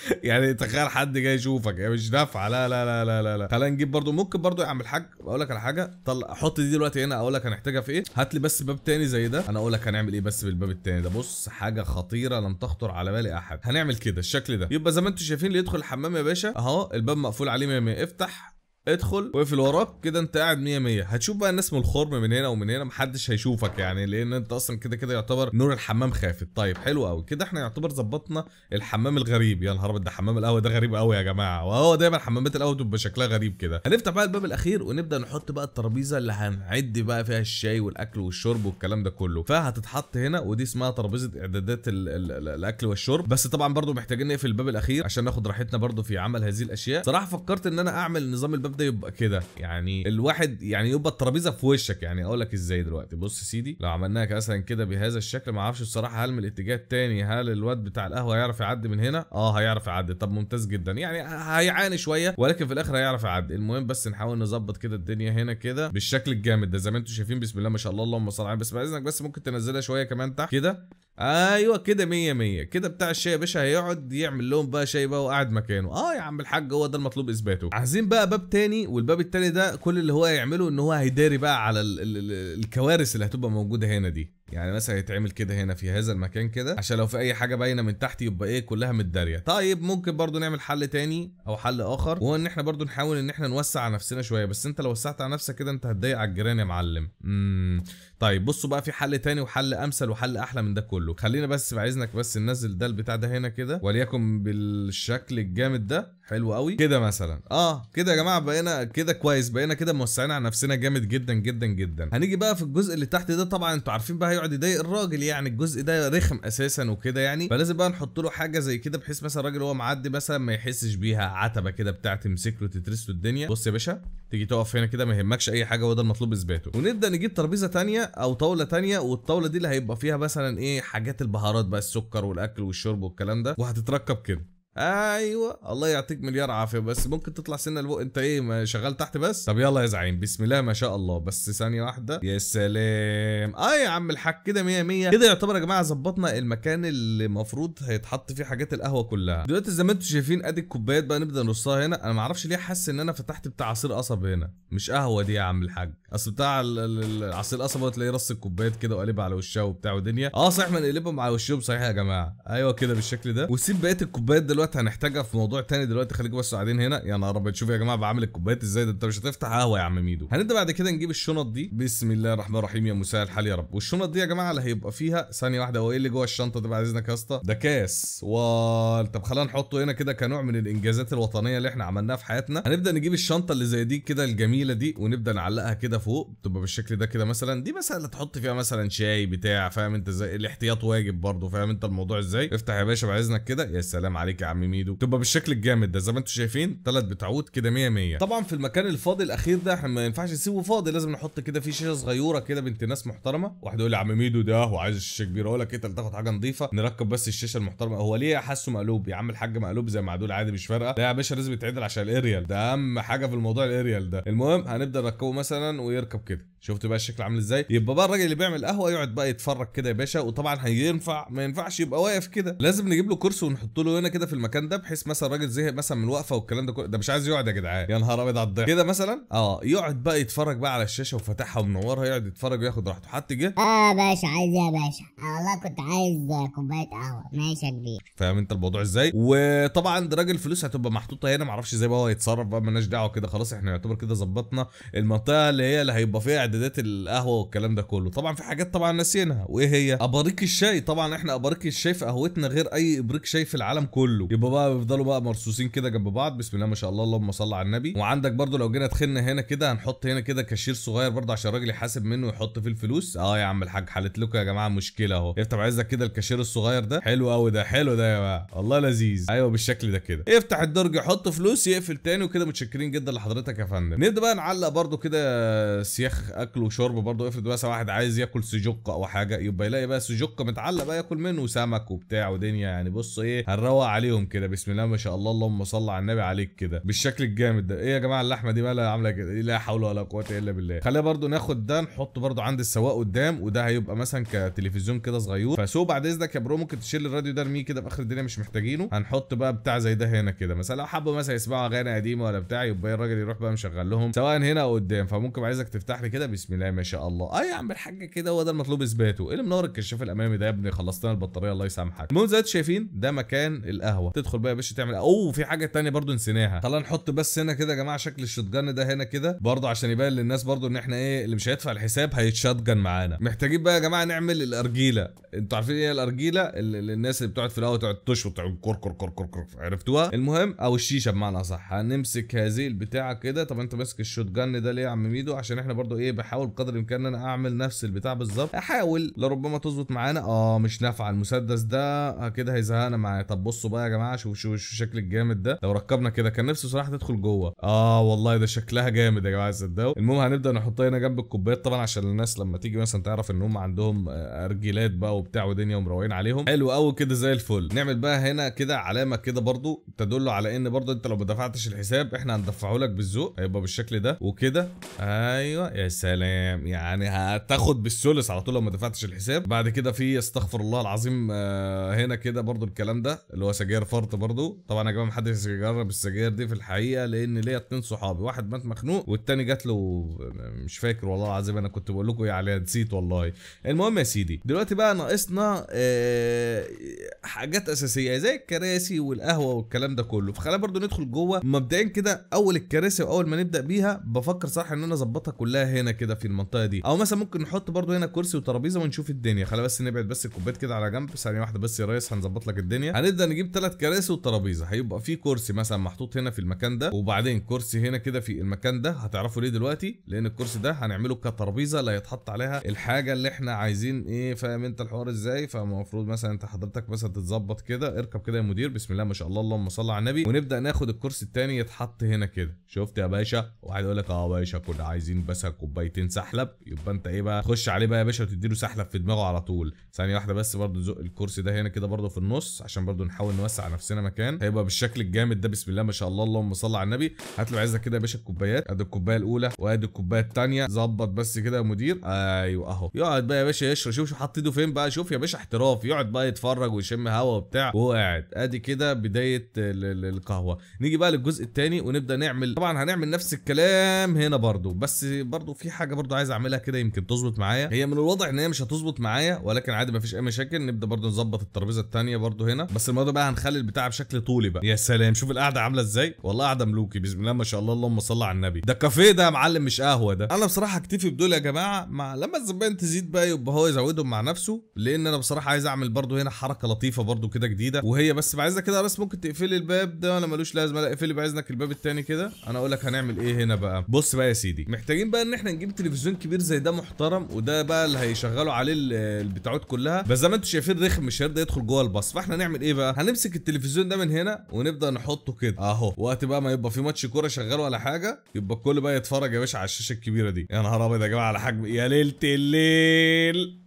يعني تخيل حد جاي يشوفك يعني مش نافعة لا لا لا لا لا, خلينا نجيب برضو ممكن برضو يعمل حاج اقول لك على حاجه طلع حط دي دلوقتي هنا اقول لك هنحتاجها في ايه هات لي بس باب تاني زي ده انا اقول لك هنعمل ايه بس بالباب التاني ده بص حاجه خطيره لم تخطر على بال احد هنعمل كده الشكل ده يبقى زي ما انتم شايفين اللي يدخل الحمام يا باشا اهو الباب مقفول عليه 100 افتح ادخل واقفل وراك كده انت قاعد 100 100 هتشوف بقى الناس من الخرم من هنا ومن هنا محدش هيشوفك يعني لان انت اصلا كده كده يعتبر نور الحمام خافت طيب حلو قوي كده احنا يعتبر ظبطنا الحمام الغريب يا نهار ابيض ده حمام القهوه ده غريب قوي يا جماعه وهو دايما حمامات القهوه بتبقى شكلها غريب كده هنفتح بقى الباب الاخير ونبدا نحط بقى الترابيزه اللي هنعد بقى فيها الشاي والاكل والشرب والكلام ده كله فهتتحط هنا ودي اسمها ترابيزه اعدادات الـ الـ الـ الاكل والشرب بس طبعا برده محتاجين نقفل الباب الاخير عشان ناخد راحتنا برده في عمل هذه الاشياء صراحه فكرت ان انا اعمل نظام الباب ده يبقى كده يعني الواحد يعني يبقى الترابيزه في وشك يعني اقول لك ازاي دلوقتي بص سيدي لو عملناها مثلا كده بهذا الشكل ما اعرفش الصراحه هل من الاتجاه الثاني هل الواد بتاع القهوه هيعرف يعدي من هنا اه هيعرف يعدي طب ممتاز جدا يعني هيعاني شويه ولكن في الاخر هيعرف يعدي المهم بس نحاول نظبط كده الدنيا هنا كده بالشكل الجامد ده زي ما انتم شايفين بسم الله ما شاء الله اللهم صل على بس باذنك بس ممكن تنزلها شويه كمان تحت كده ايوه كده مية مية كده بتاع الشاي يا باشا هيقعد يعمل لهم بقى شاي بقى وقاعد مكانه اه يا عم الحاج هو ده المطلوب اثباته عايزين بقى باب تاني والباب التاني ده كل اللي هو هيعمله ان هو هيداري بقى على ال ال ال الكوارث اللي هتبقى موجوده هنا دي يعني مثلا يتعمل كده هنا في هذا المكان كده عشان لو في اي حاجه باينه من تحت يبقى ايه كلها متداريه طيب ممكن برضو نعمل حل تاني او حل اخر وهو ان احنا برضو نحاول ان احنا نوسع على نفسنا شويه بس انت لو وسعت على نفسك كده انت هتضايق على الجيران يا معلم امم طيب بصوا بقى في حل تاني وحل امثل وحل احلى من ده كله خلينا بس بعايزنك بس ننزل ده البتاع ده هنا كده وليكن بالشكل الجامد ده حلو قوي كده مثلا اه كده يا جماعه بقينا كده كويس بقينا كده موسعين على نفسنا جامد جدا جدا جدا هنيجي بقى في الجزء اللي تحت ده طبعا انتوا عارفين بقى هيقعد يضايق الراجل يعني الجزء ده رخم اساسا وكده يعني فلازم بقى نحط له حاجه زي كده بحيث مثلا الراجل وهو معدي مثلا ما يحسش بيها عتبه كده بتاع تمسك له تترس له الدنيا بص يا باشا تيجي تقف هنا كده ما يهمكش اي حاجه هو ده المطلوب اثباته ونبدا نجيب ترابيزه ثانيه او طاوله ثانيه والطاوله دي اللي هيبقى فيها مثلا ايه حاجات البهارات بقى السكر والاكل والشرب والكلام ده وهتتركب كده ايوه الله يعطيك مليار عافيه بس ممكن تطلع سنه لفوق انت ايه شغال تحت بس طب يلا يا زعيم بسم الله ما شاء الله بس ثانيه واحده يا سلام اه يا عم الحاج كده 100 100 كده يعتبر يا جماعه ظبطنا المكان اللي المفروض هيتحط فيه حاجات القهوه كلها دلوقتي زي ما انتم شايفين ادي الكوبايات بقى نبدا نرصها هنا انا ما اعرفش ليه حاسس ان انا فتحت بتاع عصير قصب هنا مش قهوه دي يا عم الحاج اصل بتاع عصير القصب تلاقيه رص الكوبايات كده وقالبها على وشها وبتاع ودنيا اه صحيح ما نقلبهم على وشهم صحيح يا جماعه ايوه كده بالشكل ده وسيب بقيه الكوبايات دلوقتي هنحتاجها في موضوع تاني دلوقتي خليكم بس قاعدين هنا يا نهار ابيض شوف يا جماعه بعمل الكوبايات ازاي ده انت مش هتفتح قهوه يا عم ميدو هنبدا بعد كده نجيب الشنط دي بسم الله الرحمن الرحيم يا مساء الحال يا رب والشنط دي يا جماعه اللي هيبقى فيها ثانيه واحده هو ايه اللي جوه الشنطه دي بعد اذنك يا اسطى ده كاس و طب خلينا نحطه هنا كده كنوع من الانجازات الوطنيه اللي احنا عملناها في حياتنا هنبدا نجيب الشنطه اللي زي دي كده الجميله دي ونبدا نعلقها كده فوق تبقى بالشكل ده كده مثلا دي مثلا تحط فيها مثلا شاي بتاع فاهم انت ازاي الاحتياط واجب برضه فاهم انت الموضوع ازاي افتح يا باشا بعد اذنك كده يا سلام عليك يا عم ميدو تبقى بالشكل الجامد ده زي ما انتم شايفين ثلاث بتعود كده 100 100 طبعا في المكان الفاضي الاخير ده احنا ما ينفعش نسيبه فاضي لازم نحط كده فيه شاشه صغيره كده بنت ناس محترمه واحد يقول لي يا عم ميدو ده وعايز الشاشه كبيره اقول لك انت إيه تاخد حاجه نظيفه نركب بس الشاشه المحترمه هو ليه حاسه مقلوب يا عم الحاج مقلوب زي ما عدول عادي مش فارقه ده يا باشا لازم يتعدل عشان الاريال ده اهم حاجه في الموضوع الاريال ده المهم هنبدا نركبه مثلا ويركب كده شفت بقى الشكل عامل ازاي يبقى بقى الراجل اللي بيعمل قهوه يقعد بقى يتفرج كده يا باشا وطبعا هينفع ما ينفعش يبقى واقف كده لازم نجيب له كرسي ونحط له هنا كده في المكان ده بحيث مثلا الراجل زهق مثلا من الوقفه والكلام ده كله ده مش عايز يقعد يا جدعان يا نهار ابيض على الضحك كده مثلا اه يقعد بقى يتفرج بقى على الشاشه وفتحها ومنورها يقعد يتفرج وياخد راحته حد جه اه باشا عايز ايه يا باشا والله كنت عايز كوبايه قهوه ماشي يا كبير فاهم انت الموضوع ازاي وطبعا راجل فلوس هتبقى محطوطه هنا معرفش ازاي بقى هو يتصرف بقى مالناش دعوه كده خلاص احنا يعتبر كده ظبطنا المنطقه اللي هي اللي هيبقى فيها اعدادات القهوه والكلام ده كله طبعا في حاجات طبعا ناسينها وايه هي اباريك الشاي طبعا احنا اباريك الشاي في قهوتنا غير اي ابريك شاي في العالم كله يبقى بقى يفضلوا بقى مرصوصين كده جنب بعض بسم الله ما شاء الله اللهم صل على النبي وعندك برده لو جينا دخلنا هنا كده هنحط هنا كده كاشير صغير برده عشان الراجل يحاسب منه ويحط فيه الفلوس اه يا عم الحاج حلت لكم يا جماعه مشكله اهو افتح عايزك كده الكاشير الصغير ده حلو قوي ده حلو ده يا جماعه والله لذيذ ايوه بالشكل ده كده افتح الدرج حط فلوس يقفل تاني وكده متشكرين جدا لحضرتك يا فندم نبدا بقى نعلق برده كده سياخ اكل وشرب برده افرض بقى واحد عايز ياكل سجق او حاجه يبقى يلاقي بقى سجق متعلق بقى ياكل منه سمك وبتاع ودنيا يعني بص ايه هنروق عليهم لهم كده بسم الله ما شاء الله اللهم صل على النبي عليك كده بالشكل الجامد ده ايه يا جماعه اللحمه دي بقى عامله كده لا حول ولا قوه الا بالله خلينا برده ناخد ده نحطه برده عند السواق قدام وده هيبقى مثلا كتلفزيون كده صغير فسو بعد اذنك يا برو ممكن تشيل الراديو ده ارميه كده في اخر الدنيا مش محتاجينه هنحط بقى بتاع زي ده هنا كده مثلا لو حبوا مثلا يسمعوا اغاني قديمه ولا بتاع يبقى الراجل يروح بقى مشغل لهم سواء هنا او قدام فممكن عايزك تفتح لي كده بسم الله ما شاء الله اه يا عم الحاج كده هو ده المطلوب اثباته ايه اللي منور الكشاف الامامي ده يا ابني خلصتنا البطاريه الله يسامحك المهم زي شايفين ده مكان القهوه تدخل بقى يا باشا تعمل اوه في حاجه تانية برضو نسيناها خلينا نحط بس هنا كده يا جماعه شكل الشوتجن ده هنا كده برضو عشان يبان للناس برضو ان احنا ايه اللي مش هيدفع الحساب هيتشاتجن معانا محتاجين بقى يا جماعه نعمل الارجيله انتوا عارفين ايه الارجيله اللي الناس اللي بتقعد في القهوه تقعد تشوط كور كور كور كور كور عرفتوها المهم او الشيشه بمعنى اصح هنمسك هذه البتاعه كده طب انت ماسك الشوتجن ده ليه يا عم ميدو عشان احنا برضو ايه بحاول بقدر الامكان ان انا اعمل نفس البتاع بالظبط احاول لربما تظبط معانا اه مش نافعه المسدس ده آه، كده هيزهقنا معايا طب بصوا بقى يا جماعه جماعه شوف شوف شو شكل الجامد ده لو ركبنا كده كان نفسي صراحه تدخل جوه اه والله ده شكلها جامد يا جماعه صدقوا المهم هنبدا نحطها هنا جنب الكوبايات طبعا عشان الناس لما تيجي مثلا تعرف ان هم عندهم آه، ارجيلات بقى وبتاع ودنيا ومروقين عليهم حلو قوي كده زي الفل نعمل بقى هنا كده علامه كده برضو تدل على ان برضو انت لو ما دفعتش الحساب احنا هندفعه لك بالذوق هيبقى بالشكل ده وكده ايوه يا سلام يعني هتاخد بالثلث على طول لو ما دفعتش الحساب بعد كده في استغفر الله العظيم آه، هنا كده برضو الكلام ده اللي هو سجاير فرط برضو طبعا يا جماعه محدش يجرب السجاير دي في الحقيقه لان ليا اتنين صحابي واحد مات مخنوق والتاني جات له مش فاكر والله العظيم انا كنت بقول لكم ايه يعني عليها نسيت والله المهم يا سيدي دلوقتي بقى ناقصنا آه حاجات اساسيه زي الكراسي والقهوه والكلام ده كله فخلينا برضو ندخل جوه مبدئيا كده اول الكراسي واول ما نبدا بيها بفكر صح ان انا اظبطها كلها هنا كده في المنطقه دي او مثلا ممكن نحط برضو هنا كرسي وترابيزه ونشوف الدنيا خلينا بس نبعد بس الكوبايات كده على جنب ثانيه واحده بس يا ريس هنظبط لك الدنيا هنبدا نجيب ثلاث كراسي وترابيزه هيبقى في كرسي مثلا محطوط هنا في المكان ده وبعدين كرسي هنا كده في المكان ده هتعرفوا ليه دلوقتي لان الكرسي ده هنعمله كترابيزه اللي هيتحط عليها الحاجه اللي احنا عايزين ايه فاهم انت الحوار ازاي فالمفروض مثلا انت حضرتك مثلا تتظبط كده اركب كده يا مدير بسم الله ما شاء الله اللهم صل على النبي ونبدا ناخد الكرسي الثاني يتحط هنا كده شفت يا باشا واحد يقول لك اه يا باشا كنا عايزين بس كوبايتين سحلب يبقى انت ايه بقى خش عليه بقى يا باشا وتديله سحلب في دماغه على طول ثانيه واحده بس برضه الكرسي ده هنا كده برضه في النص عشان برضه نحاول نوسع على نفسنا مكان هيبقى بالشكل الجامد ده بسم الله ما شاء الله اللهم صل على النبي هات له عزك كده يا باشا الكوبايات ادي الكوبايه الاولى وادي الكوبايه الثانيه ظبط بس كده يا مدير ايوه اهو يقعد بقى يا باشا يشرب شوف شوف حاطط ايده فين بقى شوف يا باشا احتراف يقعد بقى يتفرج ويشم هوا وبتاع وهو قاعد ادي كده بدايه القهوه نيجي بقى للجزء الثاني ونبدا نعمل طبعا هنعمل نفس الكلام هنا برده بس برده في حاجه برده عايز اعملها كده يمكن تظبط معايا هي من الواضح ان هي مش هتظبط معايا ولكن عادي مفيش اي مشاكل نبدا برده نظبط الترابيزه الثانيه برده هنا بس الموضوع بقى هنخلي خلي البتاع بشكل طولي بقى يا سلام شوف القعده عامله ازاي والله قاعده ملوكي بسم الله ما شاء الله اللهم صل على النبي ده كافيه ده يا معلم مش قهوه ده انا بصراحه اكتفي بدول يا جماعه مع لما الزبائن تزيد بقى يبقى هو يزودهم مع نفسه لان انا بصراحه عايز اعمل برده هنا حركه لطيفه برده كده جديده وهي بس عايزك كده بس ممكن تقفلي الباب ده ولا ملوش لازمه لا اقفلي باذنك الباب الثاني كده انا اقول لك هنعمل ايه هنا بقى بص بقى يا سيدي محتاجين بقى ان احنا نجيب تلفزيون كبير زي ده محترم وده بقى اللي هيشغلوا عليه البتاعات كلها بس زي ما انتم شايفين رخم مش هيرضى يدخل جوه الباص فاحنا نعمل ايه بقى هنمسك التلفزيون ده من هنا ونبدا نحطه كده اهو وقت بقى ما يبقى في ماتش كوره شغال ولا حاجه يبقى الكل بقى يتفرج يا باشا على الشاشه الكبيره دي يا نهار ابيض يا جماعه على حجم يا ليله الليل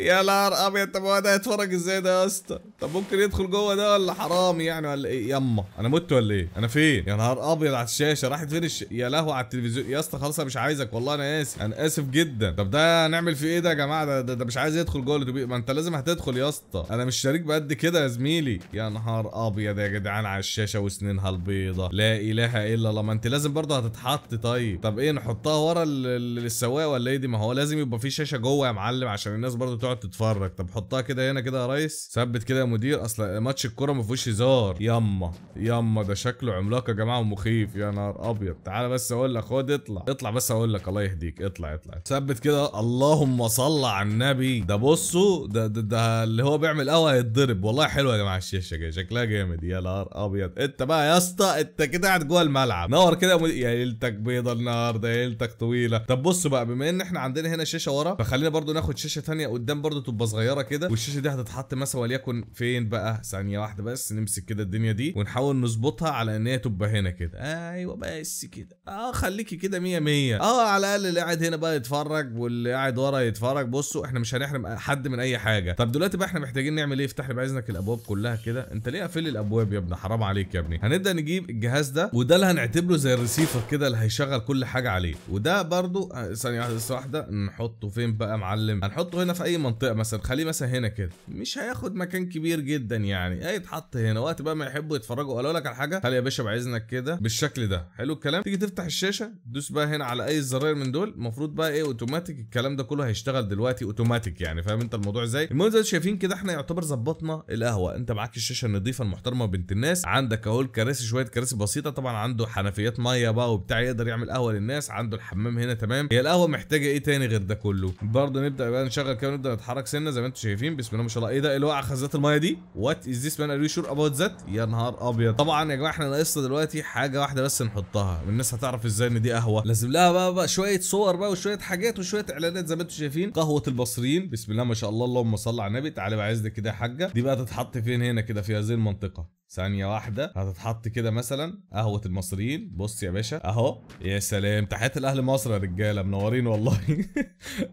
يا نهار ابيض طب هو ده هيتفرج ازاي ده يا اسطى طب ممكن يدخل جوه ده ولا حرامي يعني ولا ايه يما انا مت ولا ايه انا فين يا نهار ابيض على الشاشه راحت فين الش... يا لهو على التلفزيون يا اسطى خلاص انا مش عايزك والله انا اسف انا اسف جدا طب ده هنعمل فيه ايه ده يا جماعه ده, ده, ده مش عايز يدخل جوه الاتوبيس ما انت لازم هتدخل يا اسطى انا مش شريك بقد كده يا زميلي يا نهار ابيض يا جدعان على الشاشه وسنينها البيضه لا اله الا الله ما انت لازم برضه هتتحط طيب طب ايه نحطها ورا السواق ولا ايه دي ما هو لازم يبقى في شاشه جوه يا معلم عشان الناس برضه تقعد تتفرج طب حطها كده هنا كده يا ريس ثبت كده يا مدير اصل ماتش الكوره ما فيهوش هزار يما يما ده شكله عملاق يا جماعه ومخيف يا نهار ابيض تعالى بس اقول لك خد اطلع اطلع بس اقول لك الله يهديك اطلع اطلع ثبت كده اللهم صل على النبي ده بصوا ده, ده ده اللي هو بيعمل قهوه هيتضرب والله حلوه يا جماعه الشاشه كده شكلها جامد يا نهار ابيض انت بقى يا اسطى انت كده قاعد جوه الملعب نور كده يا ليلتك بيضه النهارده يا ليلتك طويله طب بصوا بقى بما ان احنا عندنا هنا شاشه ورا فخلينا برضو ناخد شاشه ثانيه قدام برضو تبقى صغيره كده والشاشه دي هتتحط مثلا وليكن فين بقى ثانيه واحده بس نمسك كده الدنيا دي ونحاول نظبطها على ان هي تبقى هنا كده ايوه بس كده اه خليكي كده 100 100 اه على الاقل اللي قاعد هنا بقى يتفرج واللي قاعد ورا يتفرج بصوا احنا مش هنحرم حد من اي حاجه طب دلوقتي بقى احنا محتاجين نعمل ايه افتح لي باذنك الابواب كلها كده انت ليه قافل الابواب يا ابني حرام عليك يا ابني هنبدا نجيب الجهاز ده وده اللي هنعتبره زي الريسيفر كده اللي هيشغل كل حاجه عليه وده برده آه، ثانيه واحده نحطه فين بقى يا معلم هنحطه هنا في اي منطقه مثلا خليه مثلا هنا كده مش هياخد مكان كبير جدا يعني هيتحط هنا وقت بقى ما يحبوا يتفرجوا قالوا لك على حاجه خلي يا باشا بعزنك كده بالشكل ده حلو الكلام تيجي تفتح الشاشه تدوس بقى هنا على اي الزراير من دول المفروض بقى ايه اوتوماتيك الكلام ده كله هيشتغل دلوقتي اوتوماتيك يعني فاهم انت الموضوع ازاي المهم زي شايفين كده احنا يعتبر ظبطنا القهوه انت معاك الشاشه النظيفه المحترمه بنت الناس عندك اهو الكراسي شويه كراسي بسيطه طبعا عنده حنفيات ميه بقى وبتاع يقدر يعمل قهوه للناس عنده الحمام هنا تمام هي القهوه محتاجه ايه تاني غير ده كله برضه نبدا بقى نشغل كده نبدا نقدر نتحرك سنه زي ما انتم شايفين بسم الله ما شاء الله ايه ده الوقعه خزات المايه دي وات از ذس مان ار يو شور اباوت ذات يا نهار ابيض طبعا يا جماعه احنا ناقصنا دلوقتي حاجه واحده بس نحطها الناس هتعرف ازاي ان دي قهوه لازم لها بقى, بقى شويه صور بقى وشويه حاجات وشويه اعلانات زي ما انتم شايفين قهوه المصريين بسم الله ما شاء الله اللهم صل على النبي تعالى بقى عايزك كده يا حاجه دي بقى تتحط فين هنا كده في هذه المنطقه ثانية واحدة هتتحط كده مثلا قهوة المصريين بص يا باشا اهو يا سلام تحيات الاهل مصر يا رجالة منورين والله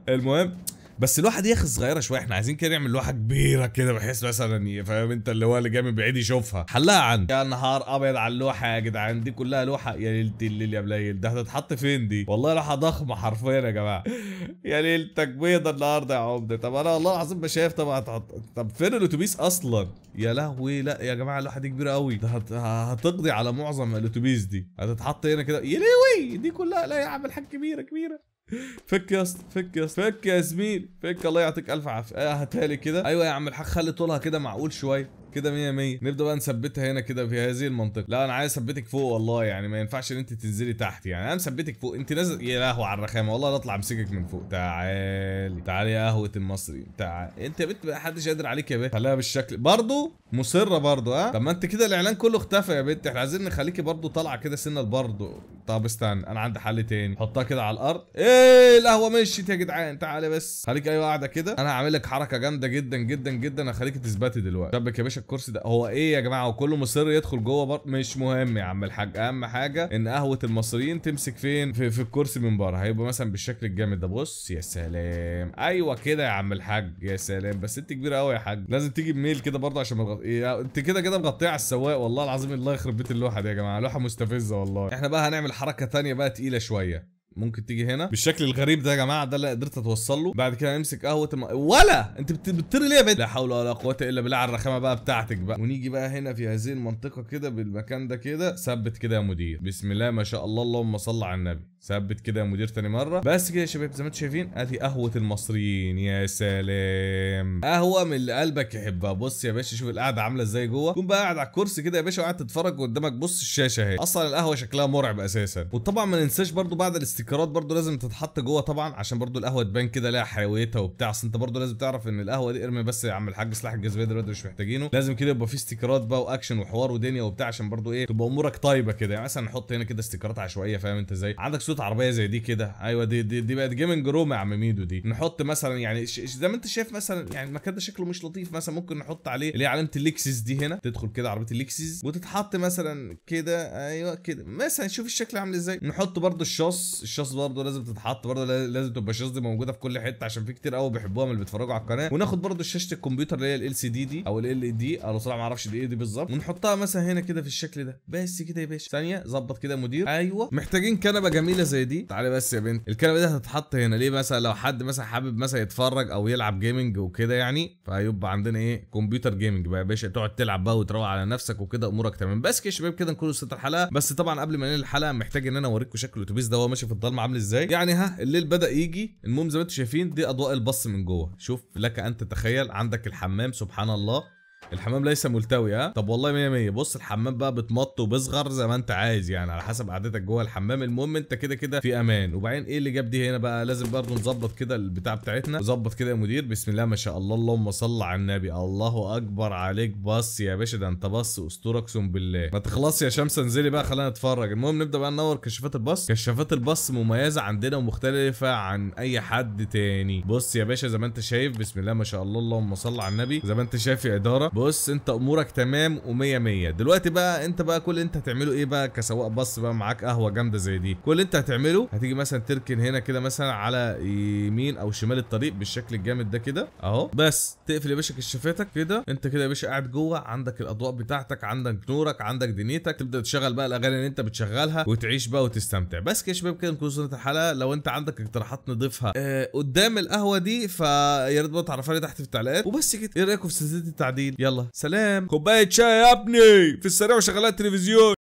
المهم بس الواحد يا اخي صغيره شويه احنا عايزين كده نعمل لوحه كبيره كده بحيث مثلا فاهم انت اللي هو اللي جاي من بعيد يشوفها حلها عندي يا نهار ابيض على اللوحه يا جدعان دي كلها لوحه يا ليلتي الليل يا بليل ده هتتحط فين دي والله لوحه ضخمه حرفيا يا جماعه يا ليلتك بيضه النهارده يا عمده طب انا والله العظيم ما شايف طب هتحط طب فين الاتوبيس اصلا يا لهوي لا يا جماعه اللوحه دي كبيره قوي ده هتقضي على معظم الاتوبيس دي هتتحط هنا كده يا لهوي دي كلها لا يا عم الحاج كبيره كبيره فك يا اسطى فك يا اسطى فك يا زميل فك الله يعطيك الف عافيه اه هاتها لي كده ايوه يا عم الحق خلي طولها كده معقول شويه كده 100 100 نبدا بقى نثبتها هنا كده في هذه المنطقه لا انا عايز اثبتك فوق والله يعني ما ينفعش ان انت تنزلي تحت يعني انا مثبتك فوق انت نازل يا لهو على الرخامه والله لا اطلع امسكك من فوق تعالي تعالي يا قهوه المصري تعالي انت يا بنت ما حدش قادر عليك يا بنت خليها بالشكل برضه مصره برضه ها أه؟ طب ما انت كده الاعلان كله اختفى يا بنت احنا عايزين نخليكي برضه طالعه كده سنه برضه طب استنى انا عندي حل تاني حطها كده على الارض ايه القهوه مشيت يا جدعان تعالي بس خليك ايوه قاعده كده انا هعمل لك حركه جامده جدا جدا جدا هخليكي تثبتي دلوقتي شبك يا باشا باشا الكرسي ده هو ايه يا جماعه وكله مصر يدخل جوه بر... مش مهم يا عم الحاج اهم حاجه ان قهوه المصريين تمسك فين في, في الكرسي من بره هيبقى مثلا بالشكل الجامد ده بص يا سلام ايوه كده يا عم الحاج يا سلام بس انت كبيره قوي يا حاج لازم تيجي بميل كده برضه عشان مغط... إيه... انت كده كده مغطيه على السواق والله العظيم الله يخرب بيت اللوحه دي يا جماعه لوحه مستفزه والله احنا بقى هنعمل حركه ثانيه بقى تقيله شويه ممكن تيجي هنا بالشكل الغريب ده يا جماعه ده اللي قدرت اتوصل له بعد كده امسك قهوه الم... ولا انت بتطير ليه يا بنت لا حول ولا قوه الا بالله على الرخامه بقى بتاعتك بقى ونيجي بقى هنا في هذه المنطقه كده بالمكان ده كده ثبت كده يا مدير بسم الله ما شاء الله اللهم صل على النبي ثبت كده يا مدير تاني مره بس كده يا شباب زي ما انتم شايفين ادي قهوه المصريين يا سلام قهوه من اللي قلبك يحبها بص يا باشا شوف القعده عامله ازاي جوه تكون بقى قاعد على الكرسي كده يا باشا وقاعد تتفرج قدامك بص الشاشه اهي اصلا القهوه شكلها مرعب اساسا وطبعا ما ننساش برده بعد الاستيكرات برده لازم تتحط جوه طبعا عشان برده القهوه تبان كده لها حيويتها وبتاع اصل انت برده لازم تعرف ان القهوه دي ارمي بس يا عم الحاج سلاح الجاذبيه دلوقتي مش محتاجينه لازم كده يبقى في استيكرات بقى واكشن وحوار ودنيا وبتاع عشان برده ايه تبقى امورك طيبه كده يعني مثلا نحط هنا كده استيكرات عشوائيه فاهم انت ازاي عندك صوت حطيت عربيه زي دي كده ايوه دي دي, دي بقت جيمنج روم يا عم ميدو دي نحط مثلا يعني ش... زي ما انت شايف مثلا يعني المكان ده شكله مش لطيف مثلا ممكن نحط عليه اللي هي علامه الليكسس دي هنا تدخل كده عربيه الليكسس وتتحط مثلا كده ايوه كده مثلا شوف الشكل عامل ازاي نحط برده الشاص الشاص برده لازم تتحط برده لازم تبقى الشاص دي موجوده في كل حته عشان في كتير قوي بيحبوها من اللي بيتفرجوا على القناه وناخد برده شاشه الكمبيوتر اللي هي ال سي دي دي او ال ال دي e انا بصراحه ما اعرفش دي ايه دي بالظبط ونحطها مثلا هنا كده في الشكل ده بس كده يا باشا ثانيه ظبط كده مدير ايوه محتاجين كنبه جميله زي دي تعالي بس يا بنت الكلمه دي هتتحط هنا ليه مثلا لو حد مثلا حابب مثلا يتفرج او يلعب جيمنج وكده يعني فيبقى عندنا ايه كمبيوتر جيمنج بقى يا باشا تقعد تلعب بقى وتروق على نفسك وكده امورك تمام بس كده يا شباب كده نكون وصلت الحلقه بس طبعا قبل ما ننهي الحلقه محتاج ان انا اوريكم شكل الاتوبيس ده هو ماشي في الضلمه عامل ازاي يعني ها الليل بدا يجي المهم زي ما انتم شايفين دي اضواء الباص من جوه شوف لك ان تتخيل عندك الحمام سبحان الله الحمام ليس ملتوي ها طب والله 100 100 بص الحمام بقى بتمط وبيصغر زي ما انت عايز يعني على حسب قعدتك جوه الحمام المهم انت كده كده في امان وبعدين ايه اللي جاب دي هنا بقى لازم برضه نظبط كده البتاع بتاعتنا نظبط كده يا مدير بسم الله ما شاء الله اللهم صل على النبي الله اكبر عليك بص يا باشا ده انت بص اسطوره اقسم بالله ما تخلص يا شمس انزلي بقى خلينا نتفرج المهم نبدا بقى ننور كشافات البص كشافات البص مميزه عندنا ومختلفه عن اي حد تاني بص يا باشا زي ما انت شايف بسم الله ما شاء الله اللهم صل على النبي زي ما انت شايف اداره بص انت امورك تمام ومية مية دلوقتي بقى انت بقى كل اللي انت هتعمله ايه بقى كسواق بص بقى معاك قهوه جامده زي دي كل اللي انت هتعمله هتيجي مثلا تركن هنا كده مثلا على يمين او شمال الطريق بالشكل الجامد ده كده اهو بس تقفل يا باشا كشافتك كده انت كده يا باشا قاعد جوه عندك الاضواء بتاعتك عندك نورك عندك دنيتك تبدا تشغل بقى الاغاني اللي انت بتشغلها وتعيش بقى وتستمتع بس كده يا شباب كده نكون وصلنا الحلقه لو انت عندك اقتراحات نضيفها اه قدام القهوه دي فيا ريت بقى تعرفها لي تحت في التعليقات وبس كده ايه رايكم في سلسله التعديل يلا سلام كوبايه شاي يا ابني في السريع وشغلات التلفزيون